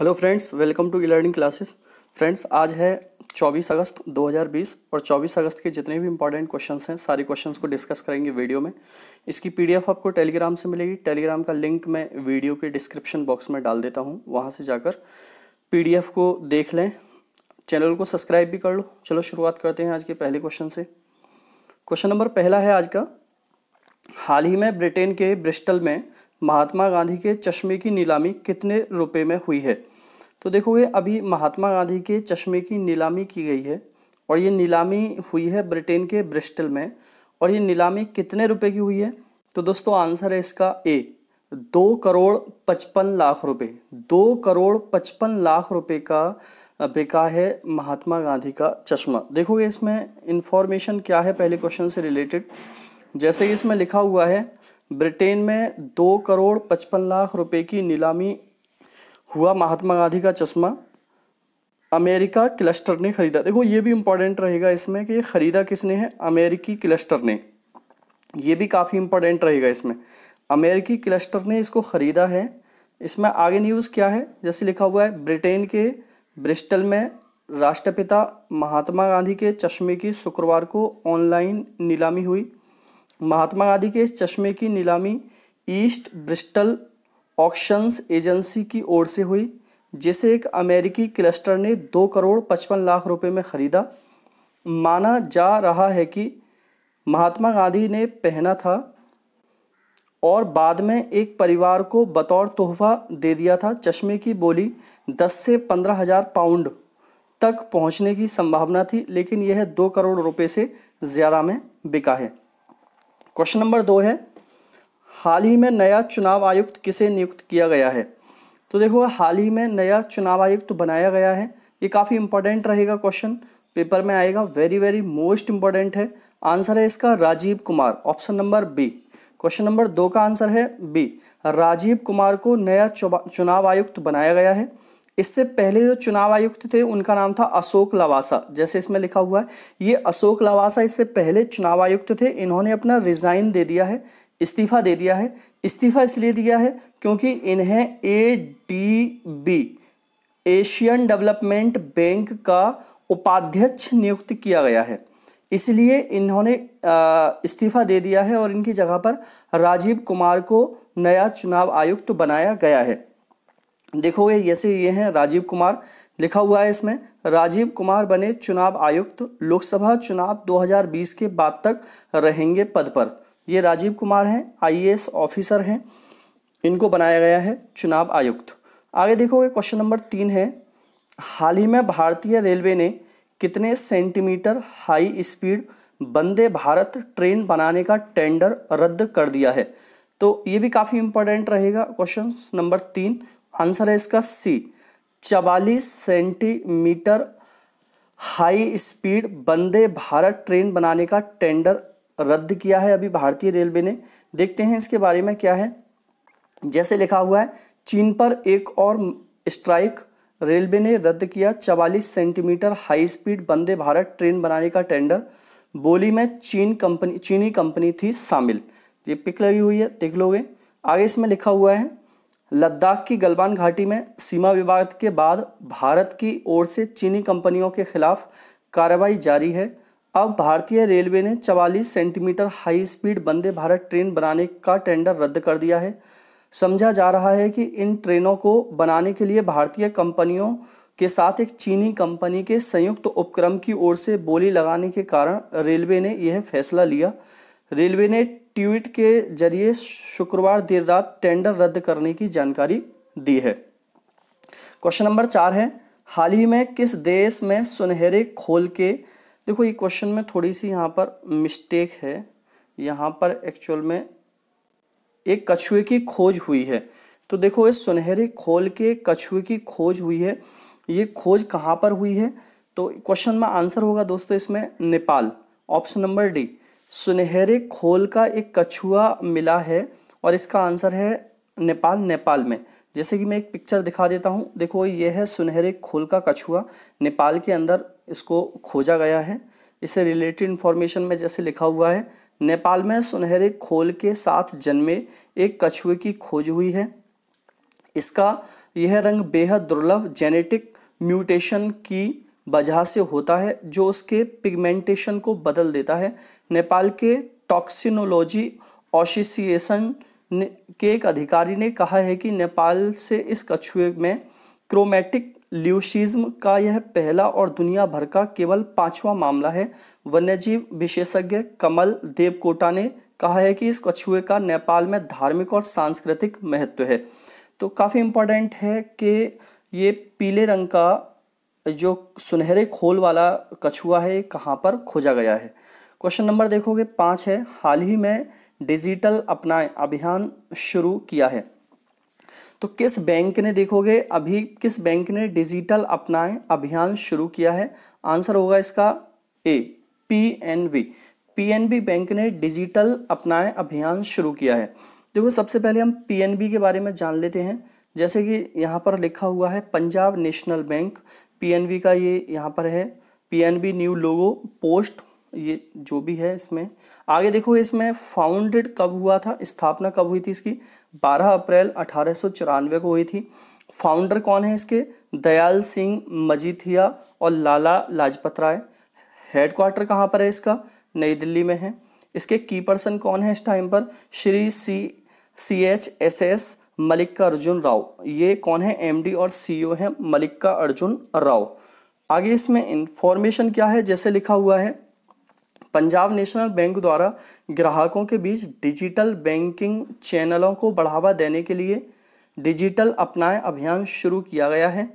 hello friends welcome to e learning classes friends आज है 24 अगस्त 2020 और 24 अगस्त के जितने भी इंपॉर्टेंट क्वेश्चंस हैं सारे क्वेश्चंस को डिस्कस करेंगे वीडियो में इसकी पीडीएफ आपको टेलीग्राम से मिलेगी टेलीग्राम का लिंक मैं वीडियो के डिस्क्रिप्शन बॉक्स में डाल देता हूँ वहाँ से जाकर पी को देख लें चैनल को सब्सक्राइब भी कर लो चलो शुरुआत करते हैं आज के पहले क्वेश्चन से क्वेश्चन नंबर पहला है आज का हाल ही में ब्रिटेन के ब्रिस्टल में महात्मा गांधी के चश्मे की नीलामी कितने रुपए में हुई है तो देखोगे अभी महात्मा गांधी के चश्मे की नीलामी की गई है और ये नीलामी हुई है ब्रिटेन के ब्रिस्टल में और ये नीलामी कितने रुपए की हुई है तो दोस्तों आंसर है इसका ए दो करोड़ पचपन लाख रुपए दो करोड़ पचपन लाख रुपए का बिका है महात्मा गांधी का चश्मा देखोगे इसमें इन्फॉर्मेशन क्या है पहले क्वेश्चन से रिलेटेड जैसे कि इसमें लिखा हुआ है ब्रिटेन में दो करोड़ पचपन लाख रुपए की नीलामी हुआ महात्मा गांधी का चश्मा अमेरिका क्लस्टर ने खरीदा देखो ये भी इम्पोर्टेंट रहेगा इसमें कि ये ख़रीदा किसने है अमेरिकी क्लस्टर ने ये भी काफ़ी इम्पोर्टेंट रहेगा इसमें अमेरिकी क्लस्टर ने इसको ख़रीदा है इसमें आगे न्यूज़ क्या है जैसे लिखा हुआ है ब्रिटेन के ब्रिस्टल में राष्ट्रपिता महात्मा गांधी के चश्मे की शुक्रवार को ऑनलाइन नीलामी हुई महात्मा गांधी के इस चश्मे की नीलामी ईस्ट ब्रिस्टल ऑक्शंस एजेंसी की ओर से हुई जिसे एक अमेरिकी क्लस्टर ने दो करोड़ पचपन लाख रुपए में ख़रीदा माना जा रहा है कि महात्मा गांधी ने पहना था और बाद में एक परिवार को बतौर तोहफा दे दिया था चश्मे की बोली दस से पंद्रह हज़ार पाउंड तक पहुंचने की संभावना थी लेकिन यह दो करोड़ रुपए से ज़्यादा में बिका है क्वेश्चन नंबर दो है हाल ही में नया चुनाव आयुक्त किसे नियुक्त किया गया है तो देखो हाल ही में नया चुनाव आयुक्त बनाया गया है ये काफ़ी इंपॉर्टेंट रहेगा क्वेश्चन पेपर में आएगा वेरी वेरी मोस्ट इंपॉर्टेंट है आंसर है इसका Rajeev Kumar option number B question number दो का आंसर है बी राजीव कुमार को नया चुनाव आयुक्त बनाया गया है इससे पहले जो चुनाव आयुक्त थे उनका नाम था अशोक लवासा जैसे इसमें लिखा हुआ है ये अशोक लवासा इससे पहले चुनाव आयुक्त थे इन्होंने अपना रिज़ाइन दे दिया है इस्तीफ़ा दे दिया है इस्तीफ़ा इसलिए दिया है क्योंकि इन्हें A D B Asian Development Bank का उपाध्यक्ष नियुक्त किया गया है इसलिए इन्होंने इस्तीफ़ा दे दिया है और इनकी जगह पर राजीव कुमार को नया चुनाव आयुक्त तो बनाया गया है देखोगे जैसे ये हैं राजीव कुमार लिखा हुआ है इसमें राजीव कुमार बने चुनाव आयुक्त तो लोकसभा चुनाव 2020 के बाद तक रहेंगे पद पर ये राजीव कुमार हैं आईएएस ऑफिसर हैं इनको बनाया गया है चुनाव आयुक्त आगे देखोगे क्वेश्चन नंबर तीन है हाल ही में भारतीय रेलवे ने कितने centimetre high speed Vande Bharat train बनाने का टेंडर रद्द कर दिया है तो ये भी काफ़ी इंपॉर्टेंट रहेगा क्वेश्चन नंबर तीन आंसर है इसका सी चवालीस centimetre high speed Vande Bharat train बनाने का टेंडर रद्द किया है अभी भारतीय रेलवे ने देखते हैं इसके बारे में क्या है जैसे लिखा हुआ है चीन पर एक और स्ट्राइक रेलवे ने रद्द किया 44 centimetre high speed Vande Bharat train बनाने का टेंडर बोली में चीन कंपनी चीनी कंपनी थी शामिल ये पिक लगी हुई है देख लोगे आगे इसमें लिखा हुआ है लद्दाख की गलवान घाटी में सीमा विवाद के बाद भारत की ओर से चीनी कंपनियों के खिलाफ कार्रवाई जारी है अब भारतीय रेलवे ने 44 centimetre high speed Vande Bharat train बनाने का टेंडर रद्द कर दिया है समझा जा रहा है कि इन ट्रेनों को बनाने के लिए भारतीय कंपनियों के साथ एक चीनी कंपनी के संयुक्त तो उपक्रम की ओर से बोली लगाने के कारण रेलवे ने यह फैसला लिया रेलवे ने ट्वीट के जरिए शुक्रवार देर रात टेंडर रद्द करने की जानकारी दी है क्वेश्चन नंबर चार है हाल ही में किस देश में सुनहरे खोल के देखो ये क्वेश्चन में थोड़ी सी यहाँ पर मिस्टेक है यहाँ पर एक्चुअल में एक कछुए की खोज हुई है तो देखो इस सुनहरे खोल के कछुए की खोज हुई है ये खोज कहाँ पर हुई है तो क्वेश्चन में आंसर होगा दोस्तों इसमें नेपाल ऑप्शन नंबर डी सुनहरे खोल का एक कछुआ मिला है और इसका आंसर है नेपाल नेपाल में जैसे कि मैं एक पिक्चर दिखा देता हूँ देखो ये है सुनहरे खोल का कछुआ नेपाल के अंदर इसको खोजा गया है इसे रिलेटेड इन्फॉर्मेशन में जैसे लिखा हुआ है नेपाल में सुनहरे खोल के साथ जन्मे एक कछुए की खोज हुई है इसका यह रंग बेहद दुर्लभ जेनेटिक म्यूटेशन की वजह से होता है जो उसके पिगमेंटेशन को बदल देता है नेपाल के टॉक्सिनोलॉजी एसोसिएशन के एक अधिकारी ने कहा है कि नेपाल से इस कछुए में क्रोमेटिक ल्यूशिज्म का यह पहला और दुनिया भर का केवल पांचवा मामला है वन्यजीव विशेषज्ञ कमल देवकोटा ने कहा है कि इस कछुए का नेपाल में धार्मिक और सांस्कृतिक महत्व है तो काफ़ी इम्पोर्टेंट है कि ये पीले रंग का जो सुनहरे खोल वाला कछुआ है कहाँ पर खोजा गया है क्वेश्चन नंबर देखोगे पाँच है हाल ही में डिजिटल अपनाए अभियान शुरू किया है तो किस बैंक ने देखोगे अभी किस बैंक ने डिजिटल अपनाए अभियान शुरू किया है आंसर होगा इसका ए पीएनबी पीएनबी बैंक ने डिजिटल अपनाए अभियान शुरू किया है देखो सबसे पहले हम पीएनबी के बारे में जान लेते हैं जैसे कि यहाँ पर लिखा हुआ है पंजाब नेशनल बैंक पीएनबी का ये यहाँ पर है पीएनबी न्यू लोगो पोस्ट ये जो भी है इसमें आगे देखो इसमें फाउंडेड कब हुआ था स्थापना कब हुई थी इसकी 12 अप्रैल अठारह को हुई थी फाउंडर कौन है इसके दयाल सिंह मजीथिया और लाला लाजपत राय हेडक्वार्टर कहाँ पर है इसका नई दिल्ली में है इसके की पर्सन कौन है इस टाइम पर Shri C C H S S Mallikarjun Rao ये कौन है एमडी और सीईओ e है मलिक्का अर्जुन राव आगे इसमें इंफॉर्मेशन क्या है जैसे लिखा हुआ है पंजाब नेशनल बैंक द्वारा ग्राहकों के बीच डिजिटल बैंकिंग चैनलों को बढ़ावा देने के लिए डिजिटल अपनाए अभियान शुरू किया गया है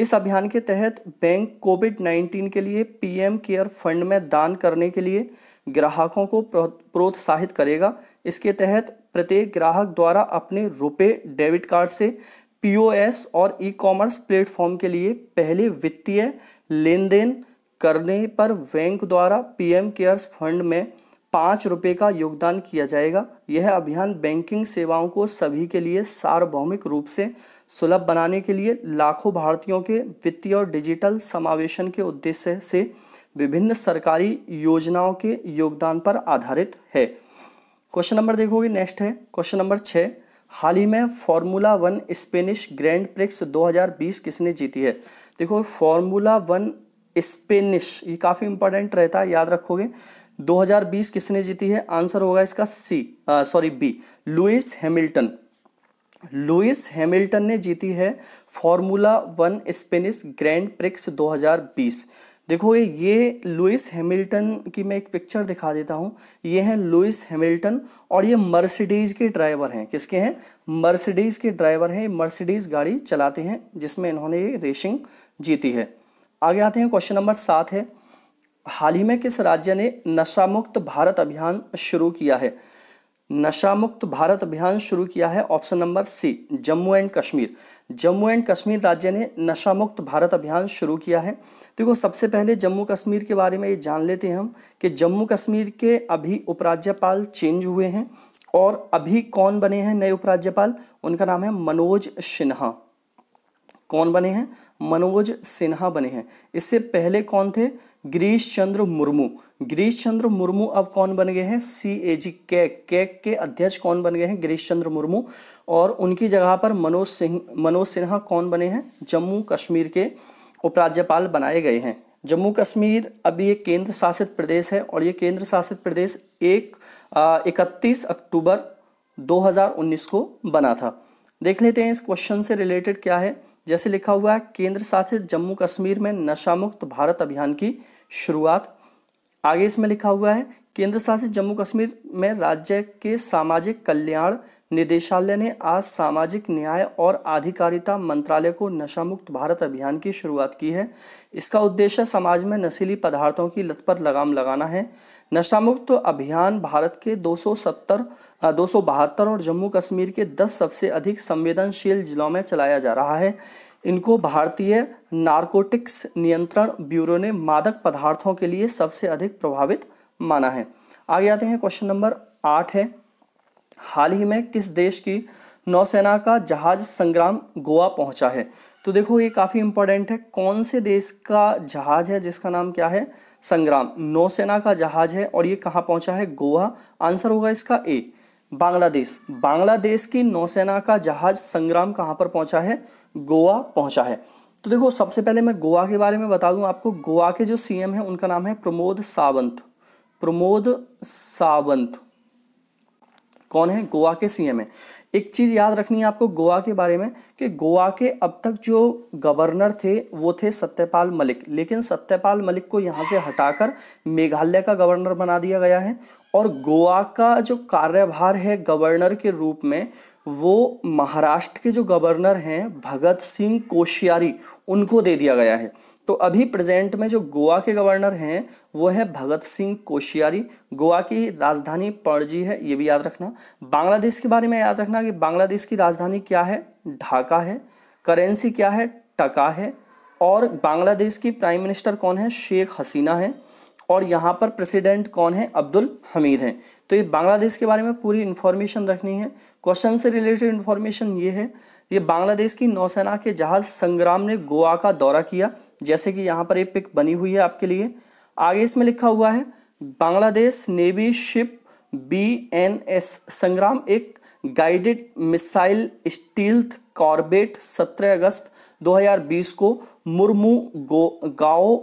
इस अभियान के तहत बैंक कोविड 19 के लिए पीएम केयर फंड में दान करने के लिए ग्राहकों को प्रोत्साहित करेगा इसके तहत प्रत्येक ग्राहक द्वारा अपने रुपए डेबिट कार्ड से पीओएस और ई कॉमर्स प्लेटफॉर्म के लिए पहले वित्तीय लेन देन करने पर बैंक द्वारा पीएम केयर्स फंड में पाँच रुपये का योगदान किया जाएगा यह अभियान बैंकिंग सेवाओं को सभी के लिए सार्वभौमिक रूप से सुलभ बनाने के लिए लाखों भारतीयों के वित्तीय और डिजिटल समावेशन के उद्देश्य से विभिन्न सरकारी योजनाओं के योगदान पर आधारित है क्वेश्चन नंबर देखोगे नेक्स्ट है क्वेश्चन नंबर छः हाल ही में Formula One Spanish Grand Prix 2020 किसने जीती है देखो फॉर्मूला वन स्पेनिश ये काफ़ी इंपॉर्टेंट रहता है याद रखोगे 2020 किसने जीती है आंसर होगा इसका C sorry B Lewis Hamilton Lewis Hamilton ने जीती है Formula One Spanish Grand Prix 2020 देखो ये लुइस हैमिल्टन की मैं एक पिक्चर दिखा देता हूँ ये हैं लुइस हैमिल्टन और ये मर्सिडीज के ड्राइवर हैं किसके हैं मर्सिडीज के ड्राइवर हैं मर्सिडीज गाड़ी चलाते हैं जिसमें इन्होंने ये रेसिंग जीती है आगे आते हैं क्वेश्चन नंबर सात है हाल ही में किस राज्य ने नशा मुक्त भारत अभियान शुरू किया है नशा मुक्त भारत अभियान शुरू किया है option number C Jammu and Kashmir Jammu and Kashmir राज्य ने नशा मुक्त भारत अभियान शुरू किया है देखो सबसे पहले जम्मू कश्मीर के बारे में ये जान लेते हैं हम कि जम्मू कश्मीर के अभी उपराज्यपाल चेंज हुए हैं और अभी कौन बने हैं नए उपराज्यपाल उनका नाम है मनोज सिन्हा कौन बने हैं मनोज सिन्हा बने हैं इससे पहले कौन थे गिरीश चंद्र मुर्मू गिरीश चंद्र मुर्मू अब कौन बन गए हैं सी ए जी कैक कैक के अध्यक्ष कौन बन गए हैं गिरीश चंद्र मुर्मू और उनकी जगह पर मनोज सिंह मनोज सिन्हा कौन बने हैं जम्मू कश्मीर के उपराज्यपाल बनाए गए हैं जम्मू कश्मीर अभी ये केंद्र शासित प्रदेश है और ये केंद्र शासित प्रदेश एक इकतीस अक्टूबर 2019 को बना था देख लेते हैं इस क्वेश्चन से रिलेटेड क्या है जैसे लिखा हुआ है केंद्र शासित जम्मू कश्मीर में नशा मुक्त भारत अभियान की शुरुआत आगे इसमें लिखा हुआ है केंद्र शासित जम्मू कश्मीर में राज्य के सामाजिक कल्याण निदेशालय ने आज सामाजिक न्याय और आधिकारिता मंत्रालय को नशा मुक्त भारत अभियान की शुरुआत की है इसका उद्देश्य समाज में नशीली पदार्थों की लत पर लगाम लगाना है नशा मुक्त अभियान भारत के 270 दो और जम्मू कश्मीर के 10 सबसे अधिक संवेदनशील जिलों में चलाया जा रहा है इनको भारतीय नार्कोटिक्स नियंत्रण ब्यूरो ने मादक पदार्थों के लिए सबसे अधिक प्रभावित माना है आगे आते हैं क्वेश्चन नंबर आठ है हाल ही में किस देश की नौसेना का जहाज संग्राम गोवा पहुंचा है तो देखो ये काफ़ी इंपॉर्टेंट है कौन से देश का जहाज है जिसका नाम क्या है संग्राम नौसेना का जहाज है और ये कहाँ पहुंचा है गोवा आंसर होगा इसका ए बांग्लादेश बांग्लादेश की नौसेना का जहाज संग्राम कहाँ पर पहुंचा है गोवा पहुंचा है तो देखो सबसे पहले मैं गोवा के बारे में बता दूँ आपको गोवा के जो सी हैं उनका नाम है प्रमोद सावंत प्रमोद सावंत कौन है गोवा के सीएम है एक चीज़ याद रखनी है आपको गोवा के बारे में कि गोवा के अब तक जो गवर्नर थे वो थे सत्यपाल मलिक लेकिन सत्यपाल मलिक को यहाँ से हटाकर मेघालय का गवर्नर बना दिया गया है और गोवा का जो कार्यभार है गवर्नर के रूप में वो महाराष्ट्र के जो गवर्नर हैं भगत सिंह कोशियारी उनको दे दिया गया है तो अभी प्रेजेंट में जो गोवा के गवर्नर हैं वो है भगत सिंह कोशियारी गोवा की राजधानी पणजी है ये भी याद रखना बांग्लादेश के बारे में याद रखना कि बांग्लादेश की राजधानी क्या है ढाका है करेंसी क्या है टका है और बांग्लादेश की प्राइम मिनिस्टर कौन है शेख हसीना है और यहाँ पर प्रेसिडेंट कौन है अब्दुल हमीद हैं तो ये बांग्लादेश के बारे में पूरी इन्फॉर्मेशन रखनी है क्वेश्चन से रिलेटेड इन्फॉर्मेशन ये है ये बांग्लादेश की नौसेना के जहाज़ संग्राम ने गोवा का दौरा किया जैसे कि यहाँ पर एक पिक बनी हुई है आपके लिए आगे इसमें लिखा हुआ है Bangladesh navy ship B N S Sangram एक गाइडेड मिसाइल स्टील्थ कॉर्बेट 17 अगस्त 2020 को मुरमू गो गाओ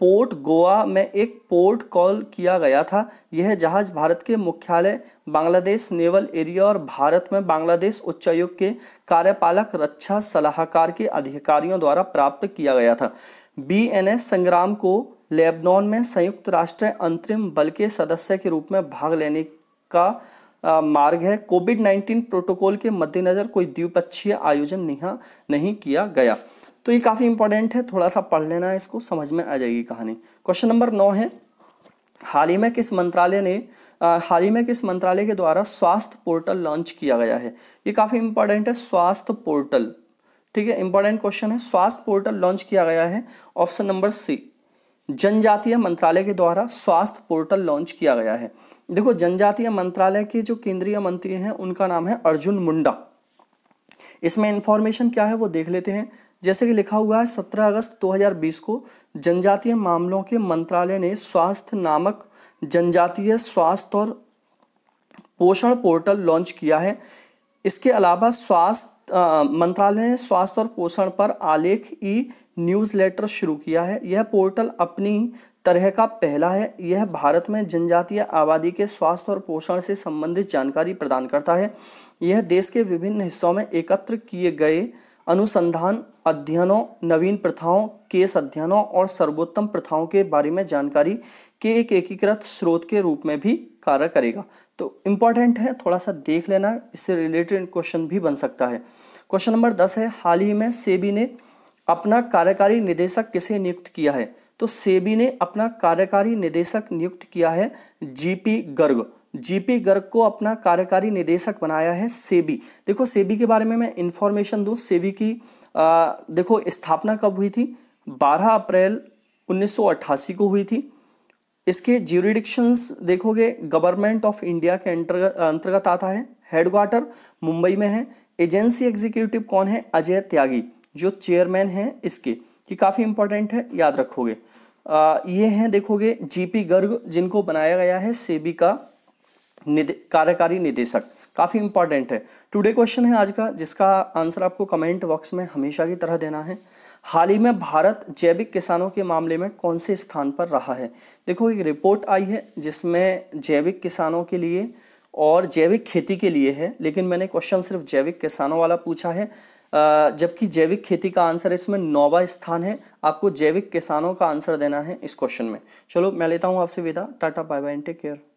पोर्ट गोवा में एक पोर्ट कॉल किया गया था यह जहाज भारत के मुख्यालय बांग्लादेश नेवल एरिया और भारत में बांग्लादेश उच्चायोग के कार्यपालक रक्षा सलाहकार के अधिकारियों द्वारा प्राप्त किया गया था बीएनएस संग्राम को लेबनान में संयुक्त राष्ट्र अंतरिम बल के सदस्य के रूप में भाग लेने का आ, मार्ग है कोविड नाइन्टीन प्रोटोकॉल के मद्देनज़र कोई द्विपक्षीय आयोजन नहीं किया गया तो ये काफ़ी इंपॉर्टेंट है थोड़ा सा पढ़ लेना इसको समझ में आ जाएगी कहानी क्वेश्चन नंबर नौ है हाल ही में किस मंत्रालय ने हाल ही में किस मंत्रालय के द्वारा स्वास्थ्य पोर्टल लॉन्च किया गया है ये काफ़ी इंपॉर्टेंट है स्वास्थ्य पोर्टल ठीक है इंपॉर्टेंट क्वेश्चन है स्वास्थ्य पोर्टल लॉन्च किया गया है ऑप्शन नंबर सी जनजातीय मंत्रालय के द्वारा स्वास्थ्य पोर्टल लॉन्च किया गया है देखो जनजातीय मंत्रालय के जो केंद्रीय मंत्री हैं उनका नाम है अर्जुन मुंडा इसमें इंफॉर्मेशन क्या है वो देख लेते हैं जैसे कि लिखा हुआ है 17 अगस्त 2020 को जनजातीय मामलों के मंत्रालय ने स्वास्थ्य नामक जनजातीय स्वास्थ्य और पोषण पोर्टल लॉन्च किया है इसके अलावा स्वास्थ्य मंत्रालय ने स्वास्थ्य और पोषण पर आलेख ई न्यूज़लेटर शुरू किया है यह पोर्टल अपनी तरह का पहला है यह भारत में जनजातीय आबादी के स्वास्थ्य और पोषण से संबंधित जानकारी प्रदान करता है यह देश के विभिन्न हिस्सों में एकत्र किए गए अनुसंधान अध्ययनों नवीन प्रथाओं केस अध्ययनों और सर्वोत्तम प्रथाओं के बारे में जानकारी के एक एकीकृत स्रोत के रूप में भी कार्य करेगा तो इम्पॉर्टेंट है थोड़ा सा देख लेना इससे रिलेटेड क्वेश्चन भी बन सकता है क्वेश्चन नंबर दस है हाल ही में सेबी ने अपना कार्यकारी निदेशक किसे नियुक्त किया है तो सेबी ने अपना कार्यकारी निदेशक नियुक्त किया है जीपी गर्ग जीपी गर्ग को अपना कार्यकारी निदेशक बनाया है सेबी देखो सेबी के बारे में मैं इंफॉर्मेशन दूँ सेबी की आ, देखो स्थापना कब हुई थी 12 अप्रैल 1988 को हुई थी इसके ज्यूरिडिक्शंस देखोगे गवर्नमेंट ऑफ इंडिया के अंतर्गत आता है हेडक्वार्टर मुंबई में है एजेंसी एग्जीक्यूटिव कौन है अजय त्यागी जो चेयरमैन है इसके ये काफ़ी इंपॉर्टेंट है याद रखोगे आ, ये हैं देखोगे जीपी गर्ग जिनको बनाया गया है सेबी का निदे, कार्यकारी निदेशक काफ़ी इंपॉर्टेंट है टुडे क्वेश्चन है आज का जिसका आंसर आपको कमेंट बॉक्स में हमेशा की तरह देना है हाल ही में भारत जैविक किसानों के मामले में कौन से स्थान पर रहा है देखो एक रिपोर्ट आई है जिसमें जैविक किसानों के लिए और जैविक खेती के लिए है लेकिन मैंने क्वेश्चन सिर्फ जैविक किसानों वाला पूछा है जबकि जैविक खेती का आंसर इसमें नौवा स्थान है आपको जैविक किसानों का आंसर देना है इस क्वेश्चन में चलो मैं लेता हूँ आपसे विदा tata bye bye and take care